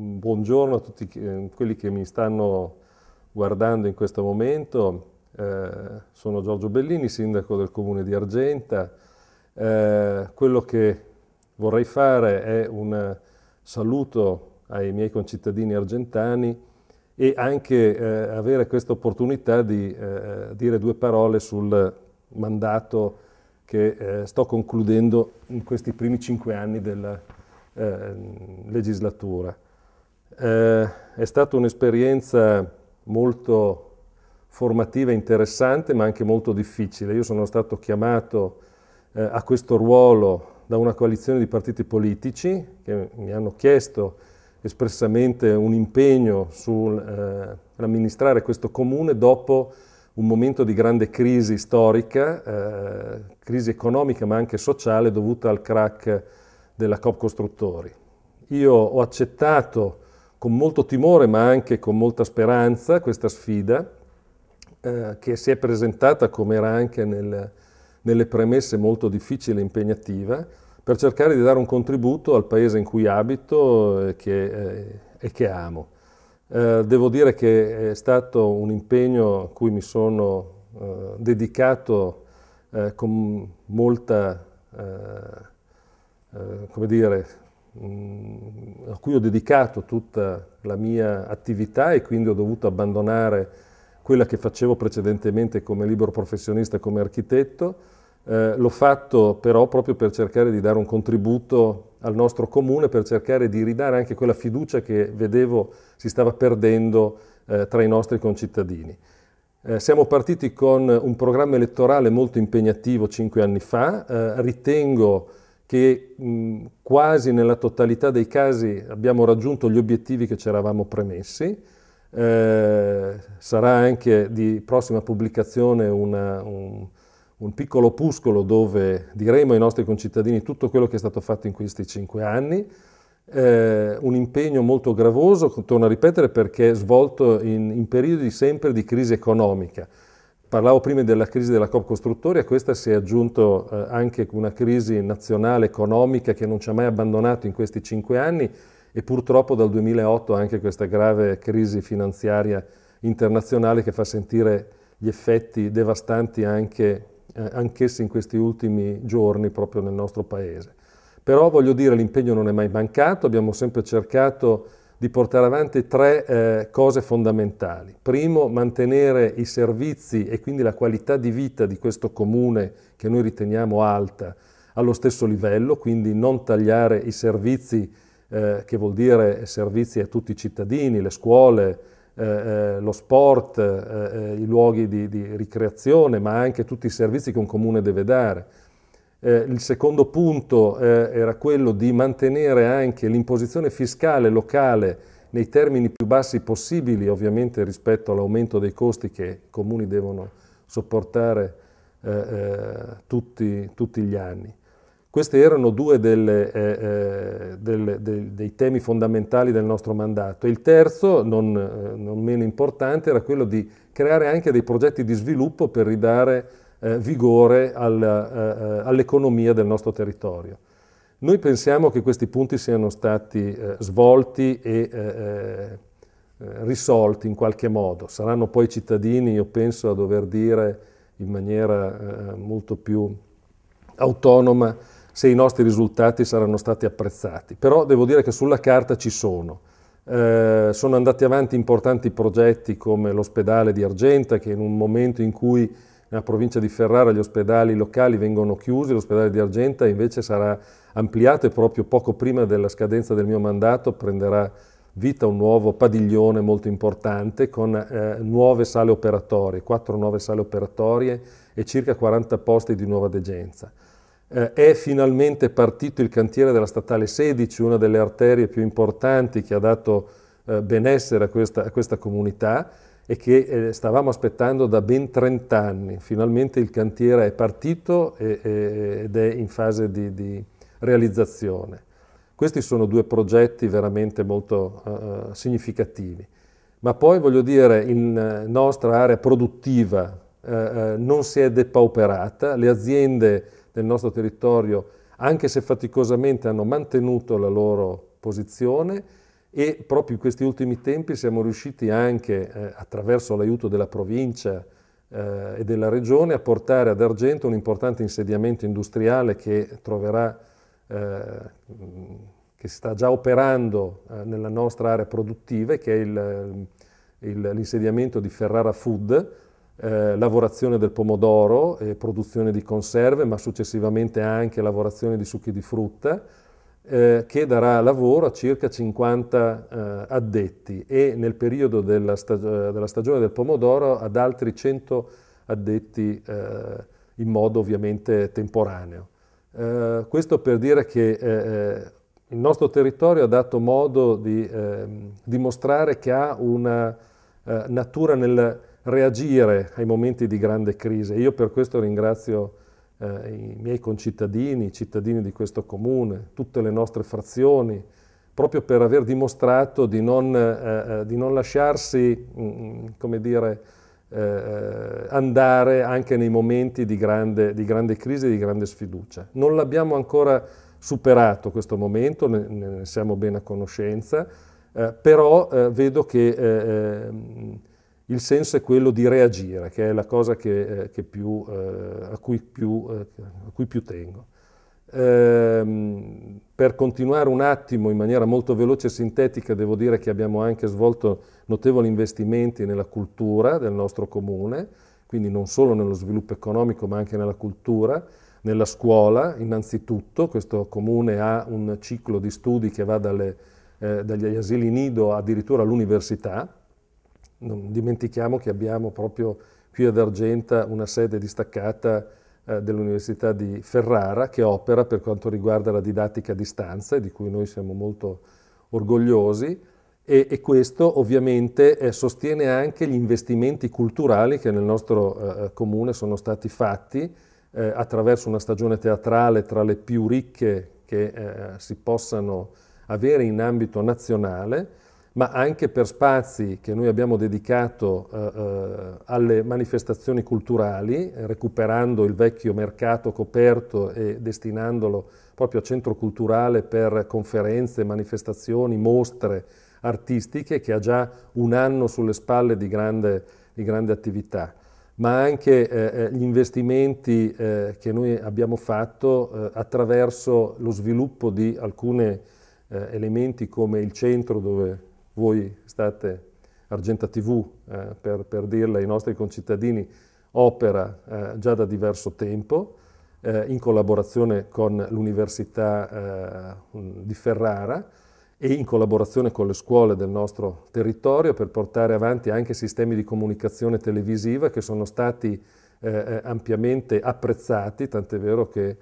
Mm, buongiorno a tutti eh, quelli che mi stanno guardando in questo momento. Eh, sono Giorgio Bellini, sindaco del comune di Argenta. Eh, quello che vorrei fare è un saluto ai miei concittadini argentani e anche eh, avere questa opportunità di eh, dire due parole sul mandato che eh, sto concludendo in questi primi cinque anni della legislatura. Eh, è stata un'esperienza molto formativa, interessante, ma anche molto difficile. Io sono stato chiamato eh, a questo ruolo da una coalizione di partiti politici che mi hanno chiesto espressamente un impegno sull'amministrare eh, questo comune dopo un momento di grande crisi storica, eh, crisi economica ma anche sociale dovuta al crack della Coop Costruttori. Io ho accettato con molto timore ma anche con molta speranza questa sfida eh, che si è presentata come era anche nel, nelle premesse molto difficile e impegnativa per cercare di dare un contributo al paese in cui abito e che, eh, e che amo. Eh, devo dire che è stato un impegno a cui mi sono eh, dedicato eh, con molta, eh, come dire, a cui ho dedicato tutta la mia attività e quindi ho dovuto abbandonare quella che facevo precedentemente come libero professionista, come architetto. Eh, l'ho fatto però proprio per cercare di dare un contributo al nostro comune, per cercare di ridare anche quella fiducia che vedevo si stava perdendo eh, tra i nostri concittadini. Eh, siamo partiti con un programma elettorale molto impegnativo cinque anni fa, eh, ritengo che mh, quasi nella totalità dei casi abbiamo raggiunto gli obiettivi che ci eravamo premessi. Eh, sarà anche di prossima pubblicazione una, un, un piccolo opuscolo dove diremo ai nostri concittadini tutto quello che è stato fatto in questi cinque anni. Eh, un impegno molto gravoso, torno a ripetere, perché è svolto in, in periodi sempre di crisi economica Parlavo prima della crisi della COP Costruttori, a questa si è aggiunto eh, anche una crisi nazionale economica che non ci ha mai abbandonato in questi cinque anni e purtroppo dal 2008 anche questa grave crisi finanziaria internazionale che fa sentire gli effetti devastanti anche, eh, anch'essi in questi ultimi giorni proprio nel nostro paese. Però voglio dire l'impegno non è mai mancato, abbiamo sempre cercato di portare avanti tre eh, cose fondamentali. Primo, mantenere i servizi e quindi la qualità di vita di questo comune che noi riteniamo alta allo stesso livello, quindi non tagliare i servizi, eh, che vuol dire servizi a tutti i cittadini, le scuole, eh, eh lo sport, eh, eh, i luoghi di, di ricreazione, ma anche tutti i servizi che un comune deve dare eh, il secondo punto eh, era quello di mantenere anche l'imposizione fiscale locale nei termini più bassi possibili, ovviamente rispetto all'aumento dei costi che i comuni devono sopportare eh, eh tutti, tutti, gli anni. Questi erano due delle, eh, eh, delle, dei, dei temi fondamentali del nostro mandato. Il terzo, non, non meno importante, era quello di creare anche dei progetti di sviluppo per ridare eh, vigore al, eh, eh, all'economia del nostro territorio. Noi pensiamo che questi punti siano stati eh, svolti e eh, eh, risolti in qualche modo. Saranno poi i cittadini, io penso, a dover dire in maniera molto più autonoma se i nostri risultati saranno stati apprezzati. Però devo dire che sulla carta ci sono. Eh, sono andati avanti importanti progetti come l'ospedale di Argenta che in un momento in cui nella provincia di Ferrara gli ospedali locali vengono chiusi, l'ospedale di Argenta invece sarà ampliato e proprio poco prima della scadenza del mio mandato prenderà vita un nuovo padiglione molto importante con eh, nuove sale operatorie, quattro nuove sale operatorie e circa 40 posti di nuova degenza. Eh, è finalmente partito il cantiere della Statale 16, una delle arterie più importanti che ha dato eh, benessere a questa, a questa comunità, e che eh, stavamo aspettando da ben 30 anni. Finalmente il cantiere è partito ed è in fase di, di, realizzazione. Questi sono due progetti veramente molto eh, eh significativi. Ma poi voglio dire, in eh, nostra area produttiva eh, non si è depauperata, le aziende del nostro territorio, anche se faticosamente, hanno mantenuto la loro posizione e proprio in questi ultimi tempi siamo riusciti anche eh, attraverso l'aiuto della provincia eh, e della regione a portare ad Argento un importante insediamento industriale che troverà, eh, che sta già operando eh, nella nostra area produttiva, che è l'insediamento di Ferrara Food, eh, lavorazione del pomodoro e produzione di conserve, ma successivamente anche lavorazione di succhi di frutta eh, che darà lavoro a circa 50 eh, addetti e nel periodo della, stag eh, della, stagione del pomodoro ad altri 100 addetti eh, in modo ovviamente temporaneo. Eh, questo per dire che eh, il nostro territorio ha dato modo di ehm, dimostrare che ha una natura nel reagire ai momenti di grande crisi. Io per questo ringrazio eh, i miei concittadini, i cittadini di questo comune, tutte le nostre frazioni, proprio per aver dimostrato di non, eh, eh di non lasciarsi, mh, mm, mm, come dire, eh, eh, andare anche nei momenti di grande, di grande crisi di grande sfiducia. Non l'abbiamo ancora superato questo momento, ne, ne siamo ben a conoscenza, eh, però eh, vedo che eh, ehm, il senso è quello di reagire, che è la cosa che, eh, che più, eh, a, cui più, eh, a, cui più, tengo. Ehm, per continuare un attimo in maniera molto veloce e sintetica, devo dire che abbiamo anche svolto notevoli investimenti nella cultura del nostro comune, quindi non solo nello sviluppo economico ma anche nella cultura, nella scuola innanzitutto, questo comune ha un ciclo di studi che va dalle, eh, dagli asili nido addirittura all'università, non dimentichiamo che abbiamo proprio qui ad Argenta una sede distaccata eh, dell'Università di Ferrara che opera per quanto riguarda la didattica a distanza di cui noi siamo molto orgogliosi e, e questo ovviamente eh, sostiene anche gli investimenti culturali che nel nostro eh, eh comune sono stati fatti eh, attraverso una stagione teatrale tra le più ricche che eh, si possano avere in ambito nazionale ma anche per spazi che noi abbiamo dedicato eh, eh alle manifestazioni culturali, eh, recuperando il vecchio mercato coperto e destinandolo proprio a centro culturale per conferenze, manifestazioni, mostre artistiche, che ha già un anno sulle spalle di grande, di grande attività ma anche eh, eh gli investimenti eh, che noi abbiamo fatto eh, attraverso lo sviluppo di alcuni elementi come il centro dove voi state, Argenta TV, eh, per, per, dirla ai nostri concittadini, opera eh, già da diverso tempo eh, in collaborazione con l'Università eh, di Ferrara e in collaborazione con le scuole del nostro territorio per portare avanti anche sistemi di comunicazione televisiva che sono stati eh, eh, ampiamente apprezzati, tant'è vero che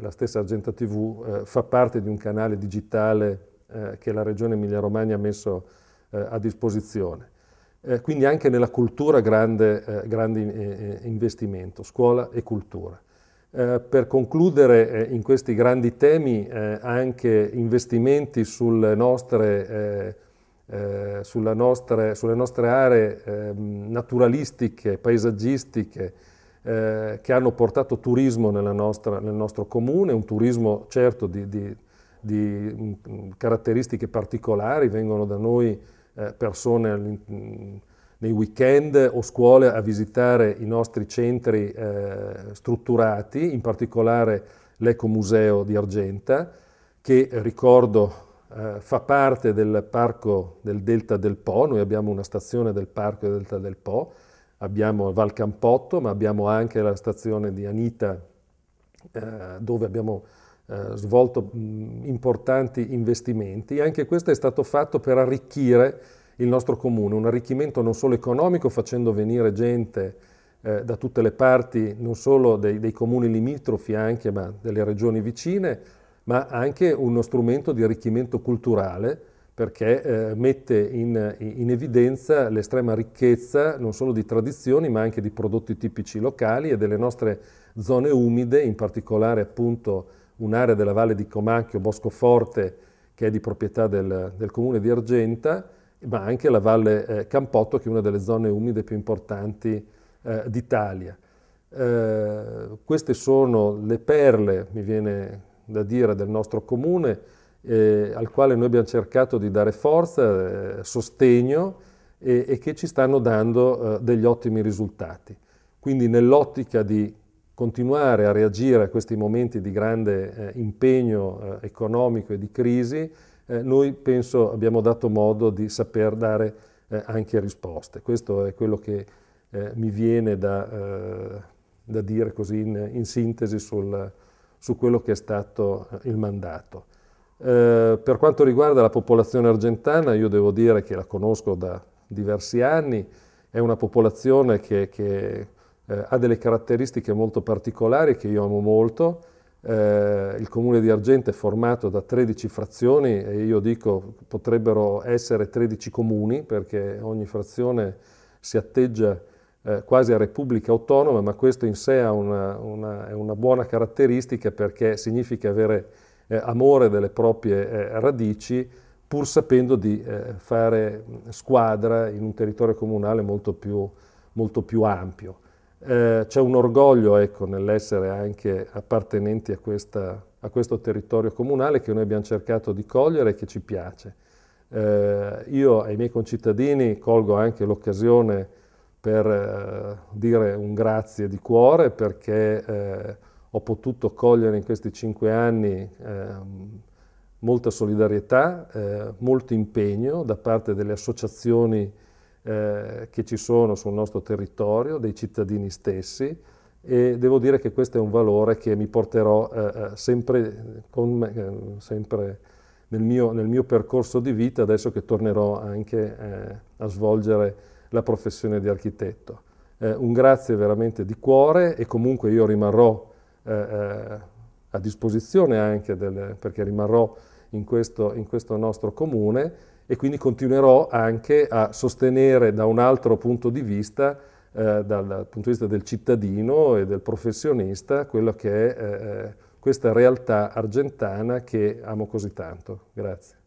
la stessa Argenta TV fa parte di un canale digitale eh, che la Regione Emilia-Romagna ha messo eh, a disposizione. Eh, quindi anche nella cultura grande, eh, grande eh, eh, investimento, scuola e cultura. per concludere in questi grandi temi anche investimenti sulle nostre, nostre, sulle nostre aree ehm, naturalistiche, paesaggistiche, che hanno portato turismo nostra, nel nostro comune, un turismo certo di, di di mm, caratteristiche particolari, vengono da noi eh, persone mm, nei weekend o scuole a visitare i nostri centri eh, strutturati, in particolare l'Ecomuseo di Argenta, che ricordo eh, fa parte del parco del Delta del Po, noi abbiamo una stazione del parco del Delta del Po, abbiamo Val Campotto, ma abbiamo anche la stazione di Anita dove abbiamo eh, svolto mm, importanti investimenti e anche questo è stato fatto per arricchire il nostro comune, un arricchimento non solo economico facendo venire gente eh, da tutte le parti, non solo dei, dei comuni limitrofi anche, ma delle regioni vicine, ma anche uno strumento di arricchimento culturale perché eh, mette in, in evidenza l'estrema ricchezza non solo di tradizioni ma anche di prodotti tipici locali e delle nostre zone umide, in particolare appunto un'area della Valle di Comacchio, Bosco Forte, che è di proprietà del, del comune di Argenta, ma anche la Valle eh, Campotto, che è una delle zone umide più importanti eh, d'Italia. Eh, queste sono le perle, mi viene da dire, del nostro comune, eh, al quale noi abbiamo cercato di dare forza, eh, sostegno e, e, che ci stanno dando eh, degli ottimi risultati. Quindi nell'ottica di continuare a reagire a questi momenti di grande eh, impegno eh, economico e di crisi, eh, noi penso abbiamo dato modo di saper dare eh, anche risposte. Questo è quello che eh, mi viene da, eh, da dire così in, in sintesi sul, su quello che è stato il mandato. per quanto riguarda la popolazione argentana, io devo dire che la conosco da diversi anni, è una popolazione che, che eh, ha delle caratteristiche molto particolari che io amo molto. Eh, il comune di Argente è formato da 13 frazioni e io dico potrebbero essere 13 comuni perché ogni frazione si atteggia eh, quasi a repubblica autonoma, ma questo in sé ha una, una, è una buona caratteristica perché significa avere eh, amore delle proprie eh, radici pur sapendo di eh, fare squadra in un territorio comunale molto più, molto più ampio. Eh, c'è un orgoglio ecco, nell'essere anche appartenenti a, questa, a, questo territorio comunale che noi abbiamo cercato di cogliere e che ci piace. Eh, io ai miei concittadini colgo anche l'occasione per eh, dire un grazie di cuore perché eh, ho potuto cogliere in questi cinque anni ehm, molta solidarietà, eh, molto impegno da parte delle associazioni eh, che ci sono sul nostro territorio, dei cittadini stessi e devo dire che questo è un valore che mi porterò eh, eh sempre, me, eh, sempre nel, mio, nel, mio, percorso di vita adesso che tornerò anche a svolgere la professione di architetto. un grazie veramente di cuore e comunque io rimarrò a disposizione anche del, perché rimarrò in questo, in questo nostro comune e quindi continuerò anche a sostenere da un altro punto di vista, eh, dal punto di vista del cittadino e del professionista, quella che è eh, eh, questa realtà argentana che amo così tanto. Grazie.